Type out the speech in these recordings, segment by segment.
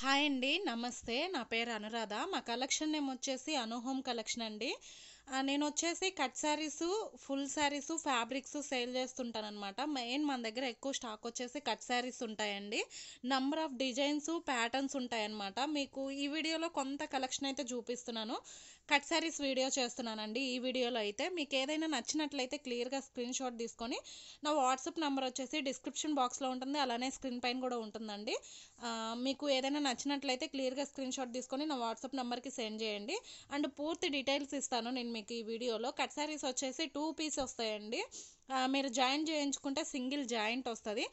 hi అండి నమస్తే నా పేరు అనురాధ మా కలెక్షన్ నేమ్ వచ్చేసి అనుహోమ్ కలెక్షన్ అండి నేను వచ్చేసి cut saris full saris fabrics sale అనమాట మెయిన్ మన దగ్గర ఎక్కువ స్టాక్ వచ్చేసి కట్ శారీస్ ఉంటాయండి నంబర్ ఆఫ్ డిజైన్స్ ప్యాటర్న్స్ ఉంటాయన్నమాట మీకు ఈ వీడియోలో కొంత కలెక్షన్ అయితే చూపిస్తున్నాను కట్ శారీస్ వీడియో చేస్తున్నానండి ఈ వీడియోలో అయితే మీకు ఏదైనా నచ్చినట్లయితే క్లియర్గా స్క్రీన్ షాట్ తీసుకొని నా వాట్సాప్ నెంబర్ వచ్చేసి డిస్క్రిప్షన్ బాక్స్లో ఉంటుంది అలానే స్క్రీన్ పైన కూడా ఉంటుందండి మీకు ఏదైనా నచ్చినట్లయితే క్లియర్గా స్క్రీన్ షాట్ తీసుకొని నా వాట్సాప్ నెంబర్కి సెండ్ చేయండి అండ్ పూర్తి డీటెయిల్స్ ఇస్తాను నేను మీకు ఈ వీడియోలో కట్ శారీస్ వచ్చేసి టూ పీస్ వస్తాయండి మీరు జాయింట్ చేయించుకుంటే సింగిల్ జాయింట్ వస్తుంది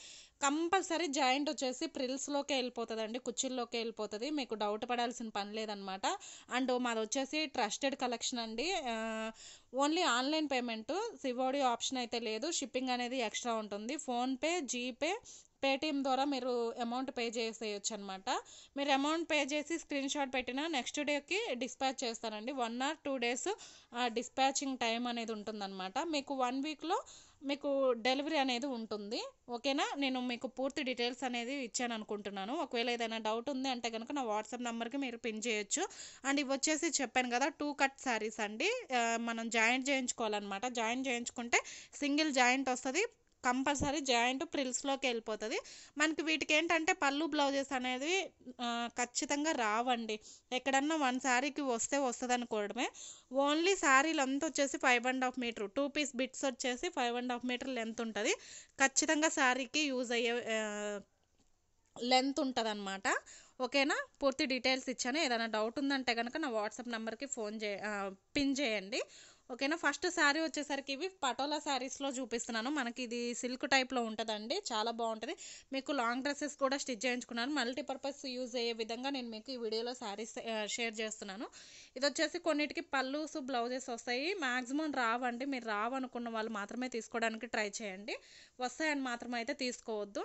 కంపల్సరీ జాయింట్ వచ్చేసి ప్రిల్స్లోకి వెళ్ళిపోతుందండి కుర్చీల్లోకి వెళ్ళిపోతుంది మీకు డౌట్ పడాల్సిన పని లేదనమాట అండ్ మాది వచ్చేసి ట్రస్టెడ్ కలెక్షన్ అండి only online payment COD option అయితే లేదు షిప్పింగ్ అనేది ఎక్స్ట్రా ఉంటుంది ఫోన్పే జీపే పేటిఎం ద్వారా మీరు అమౌంట్ పే చేసేయచ్చు అనమాట మీరు అమౌంట్ పే చేసి స్క్రీన్ షాట్ పెట్టిన నెక్స్ట్ డేకి డిస్పాచ్ చేస్తానండి one or two days dispatching time అనేది ఉంటుందన్నమాట మీకు వన్ వీక్లో మీకు డెలివరీ అనేది ఉంటుంది ఓకేనా నేను మీకు పూర్తి డీటెయిల్స్ అనేది ఇచ్చాను అనుకుంటున్నాను ఒకవేళ ఏదైనా డౌట్ ఉంది అంటే కనుక నా వాట్సాప్ నెంబర్కి మీరు పిన్ చేయొచ్చు అండ్ ఇవి వచ్చేసి చెప్పాను కదా టూ కట్ శారీస్ అండి మనం జాయింట్ చేయించుకోవాలన్నమాట జాయింట్ చేయించుకుంటే సింగిల్ జాయింట్ వస్తుంది కంపల్సరీ జాయింట్ ప్రిల్స్లోకి వెళ్ళిపోతుంది మనకి వీటికి ఏంటంటే పళ్ళు బ్లౌజెస్ అనేది ఖచ్చితంగా రావండి ఎక్కడన్నా వన్ శారీకి వస్తే వస్తుంది అనుకోవడమే ఓన్లీ శారీ లెంత్ వచ్చేసి five and half metre two piece bits వచ్చేసి five and half metre length ఉంటుంది ఖచ్చితంగా శారీకి యూజ్ అయ్యే లెంత్ ఉంటుంది అనమాట ఓకేనా పూర్తి డీటెయిల్స్ ఇచ్చాను ఏదైనా డౌట్ ఉందంటే కనుక నా వాట్సాప్ నెంబర్కి ఫోన్ చే పిన్ చేయండి ఓకేనా ఫస్ట్ శారీ వచ్చేసరికి ఇవి పటోలా శారీస్లో చూపిస్తున్నాను మనకి ఇది సిల్క్ టైప్లో ఉంటుందండి చాలా బాగుంటుంది మీకు లాంగ్ డ్రెస్సెస్ కూడా స్టిచ్ చేయించుకున్నాను మల్టీపర్పస్ యూజ్ అయ్యే విధంగా నేను మీకు ఈ వీడియోలో శారీస్ షేర్ చేస్తున్నాను ఇది వచ్చేసి కొన్నిటికి పళ్ళూస్ బ్లౌజెస్ వస్తాయి మ్యాక్సిమం రావండి మీరు రావనుకున్న వాళ్ళు మాత్రమే తీసుకోవడానికి ట్రై చేయండి వస్తాయని మాత్రమే అయితే తీసుకోవద్దు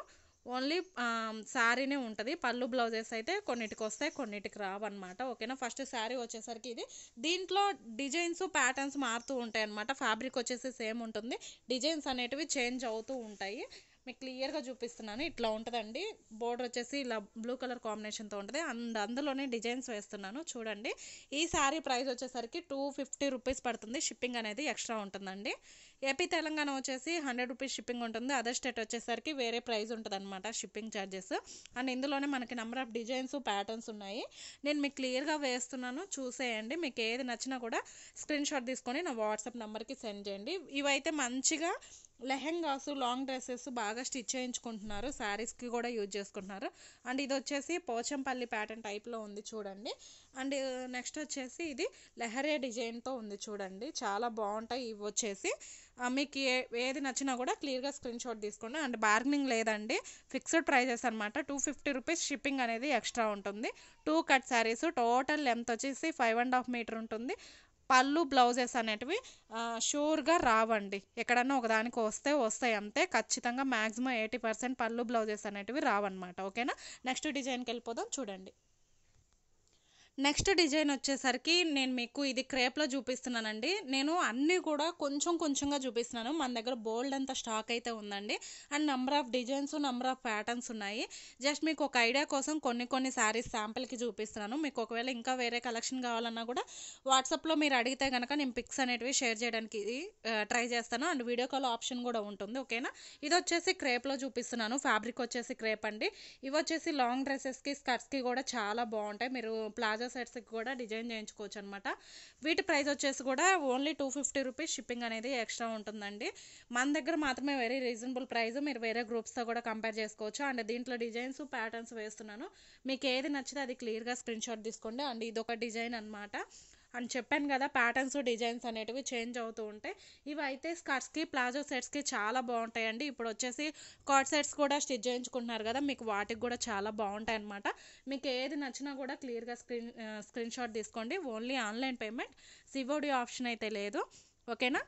ఓన్లీ శారీనే ఉంటుంది పళ్ళు బ్లౌజెస్ అయితే కొన్నిటికి వస్తాయి కొన్నిటికి రావన్నమాట ఓకేనా ఫస్ట్ శారీ వచ్చేసరికి ఇది దీంట్లో డిజైన్స్ ప్యాటర్న్స్ మారుతూ ఉంటాయి అనమాట ఫ్యాబ్రిక్ వచ్చేసి సేమ్ ఉంటుంది డిజైన్స్ అనేటివి చేంజ్ అవుతూ ఉంటాయి మీకు క్లియర్గా చూపిస్తున్నాను ఇట్లా ఉంటుందండి బోర్డర్ వచ్చేసి ఇలా బ్లూ కలర్ కాంబినేషన్తో ఉంటుంది అండ్ అందులోనే డిజైన్స్ వేస్తున్నాను చూడండి ఈ శారీ ప్రైస్ వచ్చేసరికి టూ ఫిఫ్టీ రూపీస్ పడుతుంది షిప్పింగ్ అనేది ఎక్స్ట్రా ఉంటుందండి ఏపీ తెలంగాణ వచ్చేసి హండ్రెడ్ రూపీస్ షిప్పింగ్ ఉంటుంది అదర్ స్టేట్ వచ్చేసరికి వేరే ప్రైస్ ఉంటుంది అనమాట షిప్పింగ్ ఛార్జెస్ అండ్ ఇందులోనే మనకి నెంబర్ ఆఫ్ డిజైన్స్ ప్యాటర్న్స్ ఉన్నాయి నేను మీకు క్లియర్గా వేస్తున్నాను చూసేయండి మీకు ఏది నచ్చినా కూడా స్క్రీన్ షాట్ తీసుకొని నా వాట్సాప్ నెంబర్కి సెండ్ చేయండి ఇవైతే మంచిగా లెహెంగాస్ లాంగ్ డ్రెస్సెస్ బాగా స్టిచ్ చేయించుకుంటున్నారు శారీస్కి కూడా యూజ్ చేసుకుంటున్నారు అండ్ ఇది వచ్చేసి పోచంపల్లి ప్యాటర్న్ టైప్లో ఉంది చూడండి అండ్ నెక్స్ట్ వచ్చేసి ఇది లెహరే డిజైన్తో ఉంది చూడండి చాలా బాగుంటాయి ఇవి వచ్చేసి మీకు ఏ ఏది నచ్చినా కూడా క్లియర్గా స్క్రీన్ షాట్ తీసుకోండి అండ్ బార్గనింగ్ లేదండి ఫిక్స్డ్ ప్రైజెస్ అనమాట టూ ఫిఫ్టీ రూపీస్ షిప్పింగ్ అనేది ఎక్స్ట్రా ఉంటుంది two cut saris total length వచ్చేసి ఫైవ్ అండ్ హాఫ్ మీటర్ ఉంటుంది పళ్ళు బ్లౌజెస్ అనేటివి షూర్గా రావండి ఎక్కడన్నా ఒకదానికి వస్తే వస్తాయి అంతే ఖచ్చితంగా maximum eighty percent pallu blouses అనేటివి రావన్నమాట ఓకేనా నెక్స్ట్ డిజైన్కి వెళ్ళిపోదాం చూడండి నెక్స్ట్ డిజైన్ వచ్చేసరికి నేను మీకు ఇది క్రేప్లో చూపిస్తున్నానండి నేను అన్నీ కూడా కొంచెం కొంచెంగా చూపిస్తున్నాను మన దగ్గర బోల్డ్ అంత స్టాక్ అయితే ఉందండి and number of designs number of patterns ఉన్నాయి జస్ట్ మీకు ఒక ఐడియా కోసం కొన్ని కొన్ని శారీస్ శాంపిల్కి చూపిస్తున్నాను మీకు ఒకవేళ ఇంకా వేరే కలెక్షన్ కావాలన్నా కూడా వాట్సాప్లో మీరు అడిగితే కనుక నేను పిక్స్ అనేటివి షేర్ చేయడానికి ట్రై చేస్తాను అండ్ వీడియో కాల్ ఆప్షన్ కూడా ఉంటుంది ఓకేనా ఇది వచ్చేసి క్రేప్లో చూపిస్తున్నాను ఫ్యాబ్రిక్ వచ్చేసి క్రేప్ అండి ఇవి వచ్చేసి లాంగ్ డ్రెస్సెస్కి స్కర్ట్స్కి కూడా చాలా బాగుంటాయి మీరు ప్లాజో సైడ్స్కి కూడా డిజైన్ చేయించుకోవచ్చు అనమాట వీటి ప్రైస్ వచ్చేసి కూడా only two fifty rupees shipping అనేది ఎక్స్ట్రా ఉంటుందండి మన దగ్గర మాత్రమే వెరీ రీజనబుల్ ప్రైస్ మీరు వేరే గ్రూప్స్తో కూడా కంపేర్ చేసుకోవచ్చు అండ్ దీంట్లో డిజైన్స్ ప్యాటర్న్స్ వేస్తున్నాను మీకు ఏది నచ్చితే అది క్లియర్గా స్క్రీన్ షాట్ తీసుకోండి అండ్ ఇది ఒక డిజైన్ అనమాట అని చెప్పాను కదా ప్యాటర్న్స్ డిజైన్స్ అనేటివి చేంజ్ అవుతూ ఉంటాయి ఇవి అయితే స్కర్ట్స్కి ప్లాజో సెట్స్కి చాలా బాగుంటాయండి ఇప్పుడు వచ్చేసి కాట్ సెట్స్ కూడా స్టిచ్ చేయించుకుంటున్నారు కదా మీకు వాటికి కూడా చాలా బాగుంటాయి అనమాట మీకు ఏది నచ్చినా కూడా క్లియర్గా స్క్రీన్ స్క్రీన్ షాట్ తీసుకోండి only online payment COD option అయితే లేదు ఓకేనా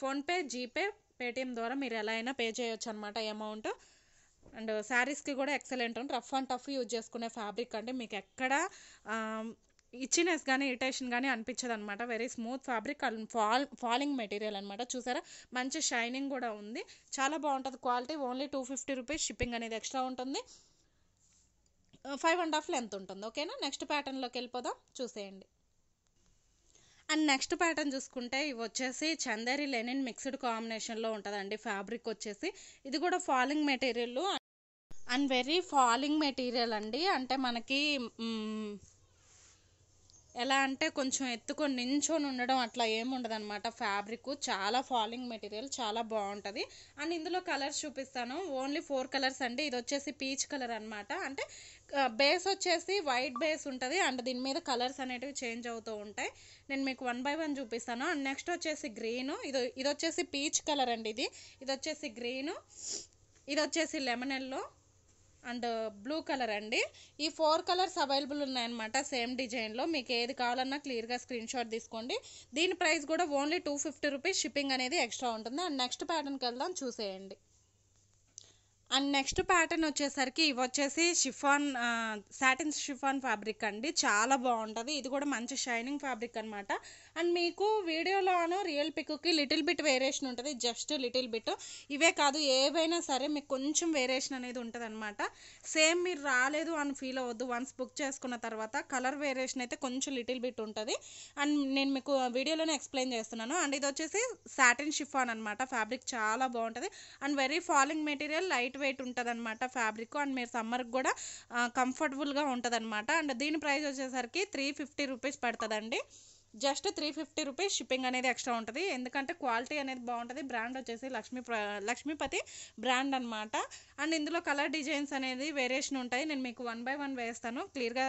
ఫోన్పే జీపే పేటిఎం ద్వారా మీరు ఎలా అయినా పే చేయొచ్చు అనమాట అమౌంట్ అండ్ శారీస్కి కూడా ఎక్సలెంట్ ఉంటుంది రఫ్ అండ్ టఫ్ యూజ్ చేసుకునే ఫ్యాబ్రిక్ అంటే మీకు ఎక్కడ ఇచ్చినెస్ కానీ ఇరిటేషన్ కానీ అనిపించదు అనమాట very smooth fabric fall falling material అనమాట చూసారా మంచి షైనింగ్ కూడా ఉంది చాలా బాగుంటుంది quality only two fifty rupees shipping అనేది ఎక్స్ట్రా ఉంటుంది ఫైవ్ అండ్ హాఫ్ లెంత్ ఉంటుంది ఓకేనా నెక్స్ట్ ప్యాటర్న్లోకి వెళ్ళిపోదాం చూసేయండి అండ్ నెక్స్ట్ ప్యాటర్న్ చూసుకుంటే ఇవి వచ్చేసి చందేరి లెనిన్ మిక్స్డ్ కాంబినేషన్లో ఉంటుందండి ఫ్యాబ్రిక్ వచ్చేసి ఇది కూడా falling material and very falling material అండి అంటే మనకి ఎలా అంటే కొంచెం ఎత్తుకొని నించొని ఉండడం అట్లా ఏమి అనమాట ఫ్యాబ్రిక్ చాలా ఫాలింగ్ మెటీరియల్ చాలా బాగుంటుంది అండ్ ఇందులో కలర్స్ చూపిస్తాను ఓన్లీ ఫోర్ కలర్స్ అండి ఇది వచ్చేసి పీచ్ కలర్ అనమాట అంటే బేస్ వచ్చేసి వైట్ బేస్ ఉంటుంది అండ్ దీని మీద కలర్స్ అనేటివి చేంజ్ అవుతూ ఉంటాయి నేను మీకు వన్ బై వన్ చూపిస్తాను అండ్ నెక్స్ట్ వచ్చేసి గ్రీను ఇది ఇది వచ్చేసి పీచ్ కలర్ అండి ఇది ఇది వచ్చేసి గ్రీను ఇది వచ్చేసి lemon yellow and blue colour అండి ఈ ఫోర్ కలర్స్ అవైలబుల్ ఉన్నాయన్నమాట సేమ్ డిజైన్లో మీకు ఏది కావాలన్నా క్లియర్గా స్క్రీన్ షాట్ తీసుకోండి దీని ప్రైస్ కూడా only two fifty rupees shipping అనేది ఎక్స్ట్రా ఉంటుంది అండ్ నెక్స్ట్ ప్యాటర్న్కి వెళ్దాం చూసేయండి అండ్ నెక్స్ట్ ప్యాటర్న్ వచ్చేసరికి ఇవి వచ్చేసి షిఫాన్ సాటిన్ షిఫాన్ ఫ్యాబ్రిక్ అండి చాలా బాగుంటుంది ఇది కూడా మంచి షైనింగ్ ఫ్యాబ్రిక్ అనమాట అండ్ మీకు వీడియోలోనూ రియల్ పిక్కి లిటిల్ బిట్ వేరియేషన్ ఉంటుంది జస్ట్ లిటిల్ బిట్ ఇవే కాదు ఏవైనా సరే మీకు కొంచెం వేరియేషన్ అనేది ఉంటుంది సేమ్ మీరు రాలేదు అని ఫీల్ అవ్వద్దు వన్స్ బుక్ చేసుకున్న తర్వాత కలర్ వేరియేషన్ అయితే కొంచెం లిటిల్ బిట్ ఉంటుంది అండ్ నేను మీకు వీడియోలోనే ఎక్స్ప్లెయిన్ చేస్తున్నాను అండ్ ఇది వచ్చేసి సాటిన్ షిఫాన్ అనమాట ఫ్యాబ్రిక్ చాలా బాగుంటుంది and very falling material lightweight ఉంటుంది అనమాట ఫ్యాబ్రిక్ అండ్ మీరు సమ్మర్కి కూడా కంఫర్టబుల్గా ఉంటుంది అనమాట అండ్ దీని ప్రైస్ వచ్చేసరికి త్రీ ఫిఫ్టీ రూపీస్ పడుతుందండి just three fifty rupees shipping అనేది ఎక్స్ట్రా ఉంటుంది ఎందుకంటే క్వాలిటీ అనేది బాగుంటుంది బ్రాండ్ వచ్చేసి లక్ష్మీ లక్ష్మీపతి బ్రాండ్ అనమాట అండ్ ఇందులో కలర్ డిజైన్స్ అనేది వేరియేషన్ ఉంటాయి నేను మీకు వన్ బై వన్ వేస్తాను క్లియర్గా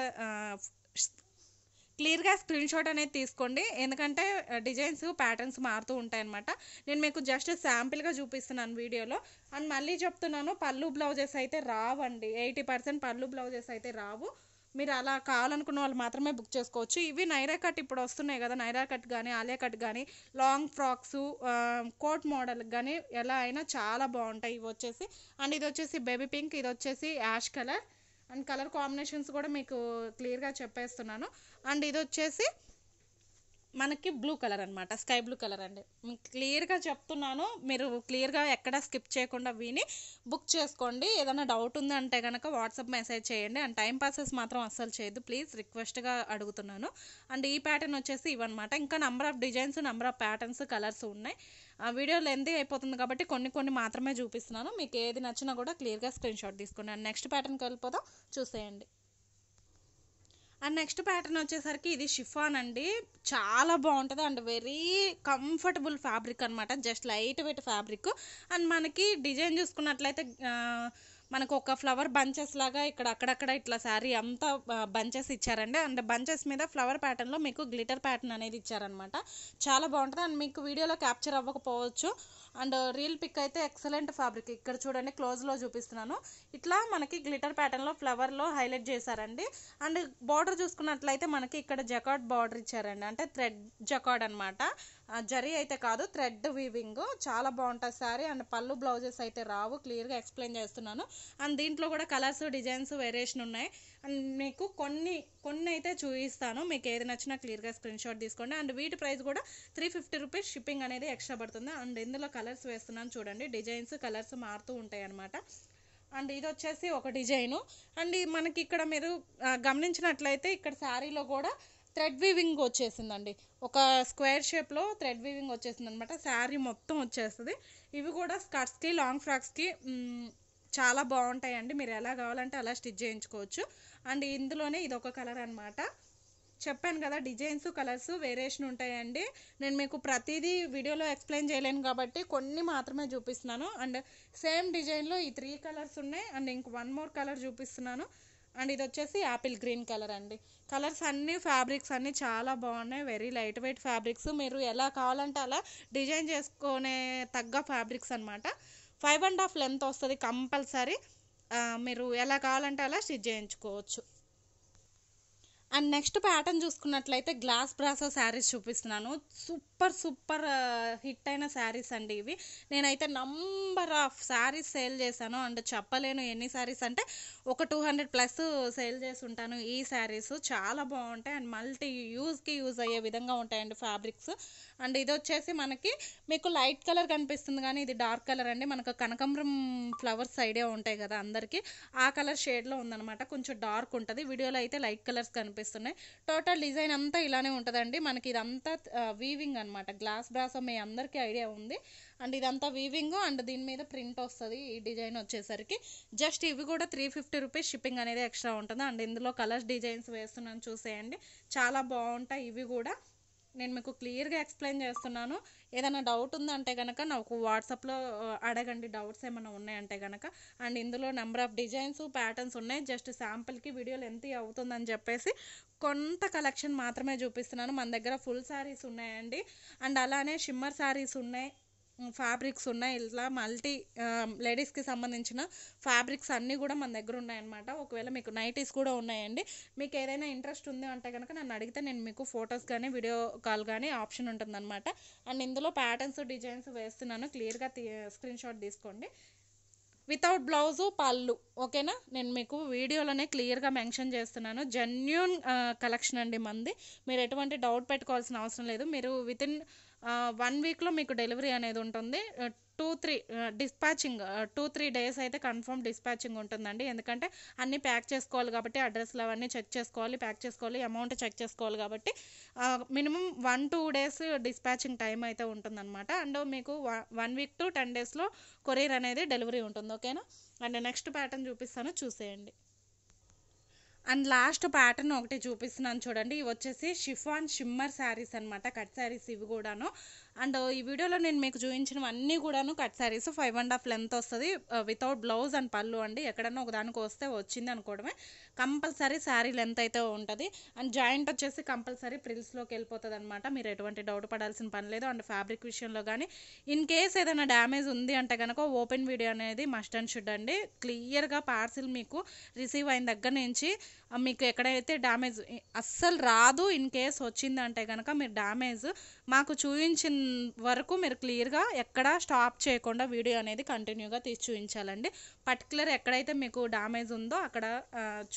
క్లియర్గా స్క్రీన్ షాట్ అనేది తీసుకోండి ఎందుకంటే డిజైన్స్ ప్యాటర్న్స్ మారుతూ ఉంటాయి అనమాట నేను మీకు జస్ట్ శాంపిల్గా చూపిస్తున్నాను వీడియోలో అండ్ మళ్ళీ చెప్తున్నాను పళ్ళు బ్లౌజెస్ అయితే రావండి ఎయిటీ పర్సెంట్ పళ్ళు బ్లౌజెస్ అయితే రావు మీరు అలా కావాలనుకున్న వాళ్ళు మాత్రమే బుక్ చేసుకోవచ్చు ఇవి నైరా కట్ ఇప్పుడు వస్తున్నాయి కదా నైరా కట్ కానీ ఆలియా కట్ కానీ లాంగ్ ఫ్రాక్స్ కోట్ మోడల్ కానీ ఎలా అయినా చాలా బాగుంటాయి ఇవి వచ్చేసి అండ్ ఇది వచ్చేసి బేబీ పింక్ ఇది వచ్చేసి ash colour and colour combinations కూడా మీకు క్లియర్గా చెప్పేస్తున్నాను అండ్ ఇది వచ్చేసి మనకి బ్లూ కలర్ అనమాట స్కై బ్లూ కలర్ అండి క్లియర్గా చెప్తున్నాను మీరు క్లియర్గా ఎక్కడ స్కిప్ చేయకుండా విని బుక్ చేసుకోండి ఏదైనా డౌట్ ఉందంటే కనుక వాట్సాప్ మెసేజ్ చేయండి అండ్ టైం పాసెస్ మాత్రం అస్సలు చేయదు ప్లీజ్ రిక్వెస్ట్గా అడుగుతున్నాను అండ్ ఈ ప్యాటర్న్ వచ్చేసి ఇవన్నమాట ఇంకా number of designs number of patterns colours ఉన్నాయి ఆ వీడియో లెంతీ అయిపోతుంది కాబట్టి కొన్ని కొన్ని మాత్రమే చూపిస్తున్నాను మీకు ఏది నచ్చినా కూడా క్లియర్గా స్క్రీన్ షాట్ తీసుకోండి అండ్ నెక్స్ట్ ప్యాటర్న్కి వెళ్ళిపోదాం చూసేయండి అండ్ నెక్స్ట్ ప్యాటర్న్ వచ్చేసరికి ఇది షిఫాన్ అండి చాలా బాగుంటుంది అండ్ వెరీ కంఫర్టబుల్ ఫ్యాబ్రిక్ అనమాట just lightweight fabric and మనకి డిజైన్ చూసుకున్నట్లయితే మనకు ఒక ఫ్లవర్ బంచెస్ లాగా ఇక్కడ అక్కడక్కడ ఇట్లా శారీ అంతా బంచెస్ ఇచ్చారండి అండ్ బంచెస్ మీద ఫ్లవర్ ప్యాటర్న్లో మీకు గ్లిటర్ ప్యాటర్న్ అనేది ఇచ్చారనమాట చాలా బాగుంటుంది అండ్ మీకు వీడియోలో క్యాప్చర్ అవ్వకపోవచ్చు అండ్ రీల్ పిక్ అయితే ఎక్సలెంట్ ఫ్యాబ్రిక్ ఇక్కడ చూడండి క్లోజ్లో చూపిస్తున్నాను ఇట్లా మనకి గ్లిటర్ ప్యాటర్న్లో ఫ్లవర్లో హైలైట్ చేశారండి అండ్ బార్డర్ చూసుకున్నట్లయితే మనకి ఇక్కడ జకాడ్ బార్డర్ ఇచ్చారండి అంటే థ్రెడ్ జకాడ్ అనమాట జరీ అయితే కాదు థ్రెడ్ వీవింగ్ చాలా బాగుంటుంది సారీ అండ్ పళ్ళు బ్లౌజెస్ అయితే రావు క్లియర్గా ఎక్స్ప్లెయిన్ చేస్తున్నాను అండ్ దీంట్లో కూడా కలర్స్ డిజైన్స్ వేరియేషన్ ఉన్నాయి అండ్ మీకు కొన్ని కొన్ని అయితే చూపిస్తాను మీకు ఏది నచ్చినా క్లియర్గా స్క్రీన్ షాట్ తీసుకోండి అండ్ వీటి ప్రైస్ కూడా త్రీ ఫిఫ్టీ రూపీస్ షిప్పింగ్ అనేది ఎక్స్ట్రా పడుతుంది అండ్ ఇందులో కలర్స్ వేస్తున్నాను చూడండి డిజైన్స్ కలర్స్ మారుతూ ఉంటాయి అనమాట అండ్ ఇది వచ్చేసి ఒక డిజైను అండ్ మనకి ఇక్కడ మీరు గమనించినట్లయితే ఇక్కడ శారీలో కూడా థ్రెడ్ వీవింగ్ వచ్చేసిందండి ఒక స్క్వేర్ షేప్లో థ్రెడ్ వీవింగ్ వచ్చేసింది అనమాట శారీ మొత్తం వచ్చేస్తుంది ఇవి కూడా స్కర్ట్స్కి లాంగ్ ఫ్రాక్స్కి చాలా బాగుంటాయండి మీరు ఎలా కావాలంటే అలా స్టిచ్ చేయించుకోవచ్చు అండ్ ఇందులోనే ఇది ఒక కలర్ అనమాట చెప్పాను కదా డిజైన్స్ కలర్స్ వేరియేషన్ ఉంటాయండి నేను మీకు ప్రతిదీ వీడియోలో ఎక్స్ప్లెయిన్ చేయలేను కాబట్టి కొన్ని మాత్రమే చూపిస్తున్నాను అండ్ సేమ్ డిజైన్లో ఈ త్రీ కలర్స్ ఉన్నాయి అండ్ ఇంక వన్ మోర్ కలర్ చూపిస్తున్నాను అండ్ ఇది వచ్చేసి యాపిల్ గ్రీన్ కలర్ అండి కలర్స్ అన్ని ఫ్యాబ్రిక్స్ అన్నీ చాలా బాగున్నాయి వెరీ లైట్ వెయిట్ ఫ్యాబ్రిక్స్ మీరు ఎలా కావాలంటే అలా డిజైన్ చేసుకునే తగ్గ ఫ్యాబ్రిక్స్ అనమాట ఫైవ్ అండ్ హాఫ్ లెంత్ వస్తుంది కంపల్సరీ మీరు ఎలా కావాలంటే అలా స్టిచ్ చేయించుకోవచ్చు అండ్ నెక్స్ట్ ప్యాటర్న్ చూసుకున్నట్లయితే గ్లాస్ బ్రాసో శారీస్ చూపిస్తున్నాను సూపర్ సూపర్ హిట్ అయిన శారీస్ అండి ఇవి నేనైతే నంబర్ ఆఫ్ శారీస్ సేల్ చేశాను అండ్ చెప్పలేను ఎన్ని శారీస్ అంటే ఒక టూ హండ్రెడ్ ప్లస్ సేల్ చేసి ఉంటాను ఈ శారీస్ చాలా బాగుంటాయి అండ్ మల్టీ యూజ్కి యూజ్ అయ్యే విధంగా ఉంటాయండి ఫ్యాబ్రిక్స్ అండ్ ఇది వచ్చేసి మనకి మీకు లైట్ కలర్ కనిపిస్తుంది కానీ ఇది డార్క్ కలర్ అండి మనకు కనకంబరం ఫ్లవర్స్ సైడే ఉంటాయి కదా అందరికీ ఆ కలర్ షేడ్లో ఉందనమాట కొంచెం డార్క్ ఉంటుంది వీడియోలో అయితే లైట్ కలర్స్ కనిపి కనిపిస్తున్నాయి టోటల్ డిజైన్ అంతా ఇలానే ఉంటుందండి మనకి ఇదంతా వీవింగ్ అనమాట గ్లాస్ బ్రాసో మీ అందరికీ ఐడియా ఉంది అండ్ ఇదంతా వీవింగ్ అండ్ దీని మీద ప్రింట్ వస్తుంది ఈ డిజైన్ వచ్చేసరికి జస్ట్ ఇవి కూడా త్రీ ఫిఫ్టీ రూపీస్ షిప్పింగ్ అనేది ఎక్స్ట్రా ఉంటుంది అండ్ ఇందులో కలర్స్ డిజైన్స్ వేస్తున్నాను చూసేయండి చాలా బాగుంటాయి ఇవి కూడా నేను మీకు క్లియర్గా ఎక్స్ప్లెయిన్ చేస్తున్నాను ఏదైనా డౌట్ ఉందంటే కనుక నాకు వాట్సాప్లో అడగండి డౌట్స్ ఏమైనా ఉన్నాయంటే కనుక అండ్ ఇందులో నెంబర్ ఆఫ్ డిజైన్స్ ప్యాటర్న్స్ ఉన్నాయి జస్ట్ శాంపుల్కి వీడియోలు ఎంత అవుతుందని చెప్పేసి కొంత కలెక్షన్ మాత్రమే చూపిస్తున్నాను మన దగ్గర ఫుల్ శారీస్ ఉన్నాయండి అండ్ అలానే షిమ్మర్ శారీస్ ఉన్నాయి ఫ్యాబ్రిక్స్ ఉన్నాయి ఇట్లా మల్టీ లేడీస్కి సంబంధించిన ఫ్యాబ్రిక్స్ అన్నీ కూడా మన దగ్గర ఉన్నాయన్నమాట ఒకవేళ మీకు నైటీస్ కూడా ఉన్నాయండి మీకు ఏదైనా ఇంట్రెస్ట్ ఉంది అంటే కనుక నన్ను అడిగితే నేను మీకు ఫొటోస్ కానీ వీడియో కాల్ కానీ ఆప్షన్ ఉంటుందన్నమాట అండ్ ఇందులో ప్యాటర్న్స్ డిజైన్స్ వేస్తున్నాను క్లియర్గా స్క్రీన్ షాట్ తీసుకోండి వితౌట్ బ్లౌజు పళ్ళు ఓకేనా నేను మీకు వీడియోలోనే క్లియర్గా మెన్షన్ చేస్తున్నాను జెన్యున్ కలెక్షన్ అండి మంది మీరు ఎటువంటి డౌట్ పెట్టుకోవాల్సిన అవసరం లేదు మీరు వితిన్ వన్ వీక్లో మీకు డెలివరీ అనేది ఉంటుంది two three dispatching two three days అయితే కన్ఫర్మ్ డిస్పాచింగ్ ఉంటుందండి ఎందుకంటే అన్నీ ప్యాక్ చేసుకోవాలి కాబట్టి అడ్రస్లు అవన్నీ చెక్ చేసుకోవాలి ప్యాక్ చేసుకోవాలి అమౌంట్ చెక్ చేసుకోవాలి కాబట్టి minimum one two days dispatching time అయితే ఉంటుందన్నమాట అండ్ మీకు వన్ వీక్ టు టెన్ డేస్లో కొరియర్ అనేది డెలివరీ ఉంటుంది ఓకేనా అండ్ నెక్స్ట్ ప్యాటర్న్ చూపిస్తాను చూసేయండి అండ్ లాస్ట్ ప్యాటర్న్ ఒకటి చూపిస్తున్నాను చూడండి ఇవి వచ్చేసి షిఫాన్ షిమ్మర్ శారీస్ అనమాట కట్ శారీస్ ఇవి కూడాను అండ్ ఈ వీడియోలో నేను మీకు చూపించినవన్నీ కూడాను cut saris five and half length వస్తుంది వితౌట్ బ్లౌజ్ అండ్ పళ్ళు అండి ఎక్కడన్నా ఒక దానికి వస్తే వచ్చింది అనుకోవడమే కంపల్సరీ శారీ లెంత్ అయితే ఉంటుంది అండ్ జాయింట్ వచ్చేసి కంపల్సరీ ప్రిల్స్లోకి వెళ్ళిపోతుంది అనమాట మీరు ఎటువంటి డౌట్ పడాల్సిన పని లేదు అండ్ ఫ్యాబ్రిక్ విషయంలో కానీ ఇన్ కేస్ ఏదైనా డ్యామేజ్ ఉంది అంటే కనుక ఓపెన్ వీడియో అనేది మస్ట్ అండ్ షుడ్ అండి క్లియర్గా పార్సిల్ మీకు రిసీవ్ అయిన దగ్గర నుంచి మీకు ఎక్కడైతే డ్యామేజ్ అస్సలు రాదు ఇన్ కేస్ వచ్చిందంటే కనుక మీరు డ్యామేజ్ మాకు చూపించిన వరకు మీరు క్లియర్గా ఎక్కడ స్టాప్ చేయకుండా వీడియో అనేది కంటిన్యూగా తీసి చూపించాలండి పర్టికులర్ ఎక్కడైతే మీకు డ్యామేజ్ ఉందో అక్కడ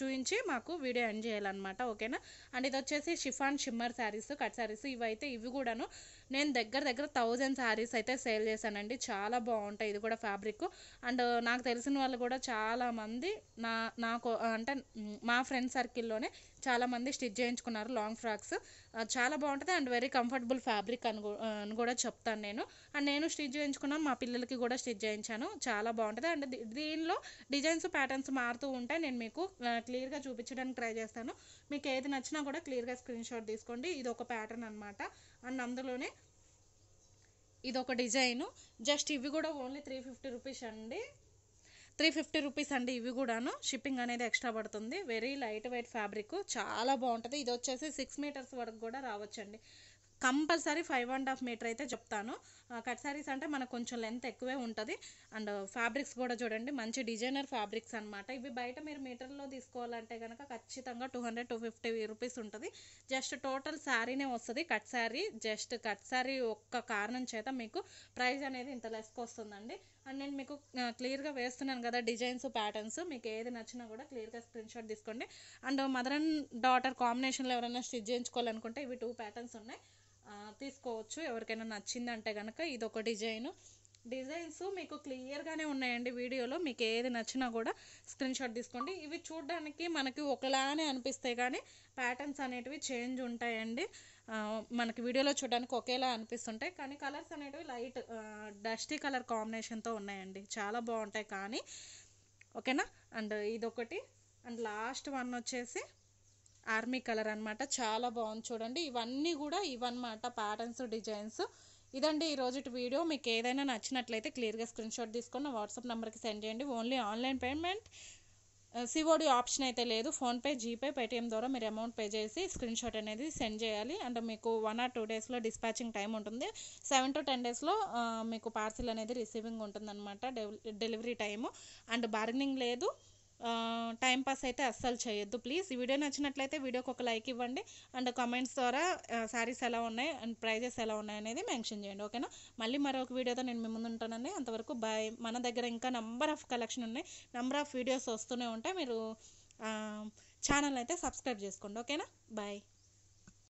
చూపించి మాకు వీడియో ఎండ్ చేయాలన్నమాట ఓకేనా అండ్ ఇది వచ్చేసి chiffon shimmer saris cut saris ఇవైతే ఇవి కూడాను నేను దగ్గర దగ్గర థౌజండ్ శారీస్ అయితే సేల్ చేశానండి చాలా బాగుంటాయి ఇది కూడా ఫ్యాబ్రిక్ అండ్ నాకు తెలిసిన వాళ్ళు కూడా చాలామంది నా నాకు అంటే మా ఫ్రెండ్ సర్కిల్లోనే చాలామంది స్టిచ్ చేయించుకున్నారు లాంగ్ ఫ్రాక్స్ చాలా బాగుంటుంది అండ్ వెరీ కంఫర్టబుల్ ఫ్యాబ్రిక్ అని అని కూడా చెప్తాను నేను అండ్ నేను స్టిచ్ చేయించుకున్నాను మా పిల్లలకి కూడా స్టిచ్ చేయించాను చాలా బాగుంటుంది అండ్ దీనిలో డిజైన్స్ ప్యాటర్న్స్ మారుతూ ఉంటాయి నేను మీకు క్లియర్గా చూపించడానికి ట్రై చేస్తాను మీకు ఏది నచ్చినా కూడా క్లియర్గా స్క్రీన్ షాట్ తీసుకోండి ఇది ఒక ప్యాటర్న్ అనమాట అండ్ అందులోనే ఇది ఒక డిజైను జస్ట్ ఇవి కూడా ఓన్లీ త్రీ ఫిఫ్టీ రూపీస్ అండి త్రీ ఫిఫ్టీ రూపీస్ అండి ఇవి కూడాను షిప్పింగ్ అనేది ఎక్స్ట్రా పడుతుంది వెరీ లైట్ వెయిట్ ఫ్యాబ్రిక్ చాలా బాగుంటుంది ఇది వచ్చేసి సిక్స్ మీటర్స్ వరకు కూడా రావచ్చండి compulsory five and half metre అయితే చెప్తాను కట్ శారీస్ అంటే మనకు కొంచెం లెంత్ ఎక్కువే ఉంటుంది అండ్ ఫ్యాబ్రిక్స్ కూడా చూడండి మంచి డిజైనర్ ఫ్యాబ్రిక్స్ అనమాట ఇవి బయట మీరు మీటర్లో తీసుకోవాలంటే కనుక ఖచ్చితంగా two hundred two fifty rupees ఉంటుంది జస్ట్ టోటల్ శారీనే వస్తుంది cut sari just cut sari ఒక్క కారణం చేత మీకు ప్రైస్ అనేది ఇంత లెస్కి వస్తుందండి అండ్ నేను మీకు క్లియర్గా వేస్తున్నాను కదా డిజైన్స్ ప్యాటర్న్స్ మీకు ఏది నచ్చినా కూడా క్లియర్గా స్క్రీన్ షాట్ తీసుకోండి అండ్ మదర్ అండ్ డాటర్ కాంబినేషన్లో ఎవరైనా స్టిచ్ చేయించుకోవాలనుకుంటే ఇవి టూ ప్యాటర్న్స్ ఉన్నాయి తీసుకోవచ్చు ఎవరికైనా నచ్చిందంటే కనుక ఇది ఒక డిజైన్ డిజైన్స్ మీకు క్లియర్గానే ఉన్నాయండి వీడియోలో మీకు ఏది నచ్చినా కూడా స్క్రీన్ షాట్ తీసుకోండి ఇవి చూడడానికి మనకి ఒకలానే అనిపిస్తాయి కానీ ప్యాటర్న్స్ అనేటివి చేంజ్ ఉంటాయండి మనకి వీడియోలో చూడడానికి ఒకేలా అనిపిస్తుంటాయి కానీ కలర్స్ అనేటివి లైట్ డస్టీ కలర్ కాంబినేషన్తో ఉన్నాయండి చాలా బాగుంటాయి కానీ ఓకేనా అండ్ ఇదొకటి అండ్ లాస్ట్ వన్ వచ్చేసి ఆర్మీ కలర్ అనమాట చాలా బాగుంది చూడండి ఇవన్నీ కూడా ఇవన్నమాట ప్యాటర్న్స్ డిజైన్స్ ఇదండి ఈ రోజు వీడియో మీకు ఏదైనా నచ్చినట్లయితే క్లియర్గా స్క్రీన్ షాట్ తీసుకొని వాట్సాప్ నెంబర్కి సెండ్ చేయండి only online payment COD option అయితే లేదు ఫోన్పే జీపే పేటిఎం ద్వారా మీరు అమౌంట్ పే చేసి స్క్రీన్ షాట్ అనేది సెండ్ చేయాలి అండ్ మీకు వన్ ఆర్ టూ డేస్లో డిస్పాచింగ్ టైం ఉంటుంది సెవెన్ టు టెన్ డేస్లో మీకు పార్సిల్ అనేది రిసీవింగ్ ఉంటుందన్నమాట డెలివరీ టైము అండ్ బార్గెనింగ్ లేదు టైంపాస్ అయితే అస్సలు చేయొద్దు ప్లీజ్ ఈ వీడియో నచ్చినట్లయితే వీడియోకి ఒక లైక్ ఇవ్వండి అండ్ కామెంట్స్ ద్వారా శారీస్ ఎలా ఉన్నాయి అండ్ ప్రైజెస్ ఎలా ఉన్నాయి అనేది మెన్షన్ చేయండి ఓకేనా మళ్ళీ మరొక వీడియోతో నేను మీ ముందు ఉంటానండి అంతవరకు బాయ్ మన దగ్గర ఇంకా నంబర్ ఆఫ్ కలెక్షన్ ఉన్నాయి నంబర్ ఆఫ్ వీడియోస్ వస్తూనే ఉంటాయి మీరు ఛానల్ అయితే సబ్స్క్రైబ్ చేసుకోండి ఓకేనా బాయ్